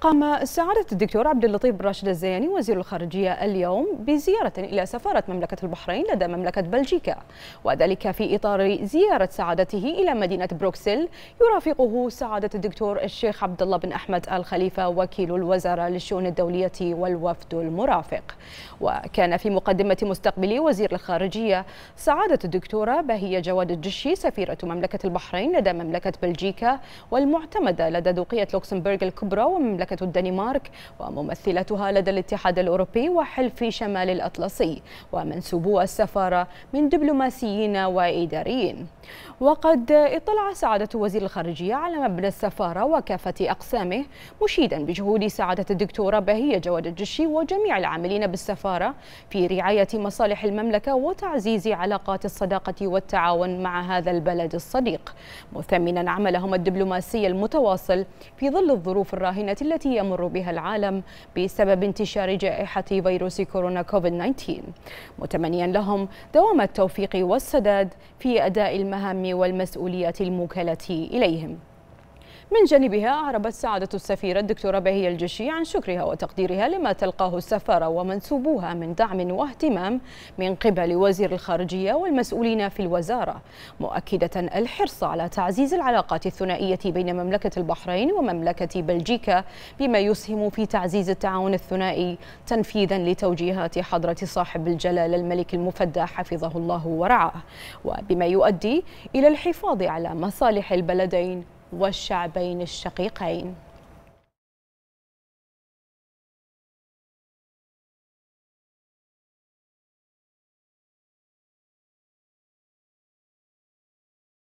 قام سعادة الدكتور عبد اللطيف بن راشد الزياني وزير الخارجية اليوم بزيارة إلى سفارة مملكة البحرين لدى مملكة بلجيكا وذلك في إطار زيارة سعادته إلى مدينة بروكسل يرافقه سعادة الدكتور الشيخ عبد الله بن أحمد الخليفة وكيل الوزارة للشؤون الدولية والوفد المرافق وكان في مقدمة مستقبل وزير الخارجية سعادة الدكتورة بهية جواد الجشي سفيرة مملكة البحرين لدى مملكة بلجيكا والمعتمدة لدى دوقية لوكسمبورغ الكبرى ومملكة مملكة الدنمارك وممثلتها لدى الاتحاد الأوروبي وحلف شمال الأطلسي ومنسوبو السفارة من دبلوماسيين وإداريين وقد اطلع سعادة وزير الخارجية على مبنى السفارة وكافة أقسامه مشيدا بجهود سعادة الدكتورة بهية جواد الجشي وجميع العاملين بالسفارة في رعاية مصالح المملكة وتعزيز علاقات الصداقة والتعاون مع هذا البلد الصديق مثمنا عملهم الدبلوماسي المتواصل في ظل الظروف الراهنة التي يمر بها العالم بسبب انتشار جائحة فيروس كورونا كوفيد 19 متمنيا لهم دوام التوفيق والسداد في أداء المهام والمسؤوليات الموكلة إليهم من جانبها أعربت سعادة السفيرة الدكتورة بهية الجشي عن شكرها وتقديرها لما تلقاه السفارة ومنسوبوها من دعم واهتمام من قبل وزير الخارجية والمسؤولين في الوزارة مؤكدة الحرص على تعزيز العلاقات الثنائية بين مملكة البحرين ومملكة بلجيكا بما يسهم في تعزيز التعاون الثنائي تنفيذا لتوجيهات حضرة صاحب الجلالة الملك المفدى حفظه الله ورعاه وبما يؤدي إلى الحفاظ على مصالح البلدين والشعبين الشقيقين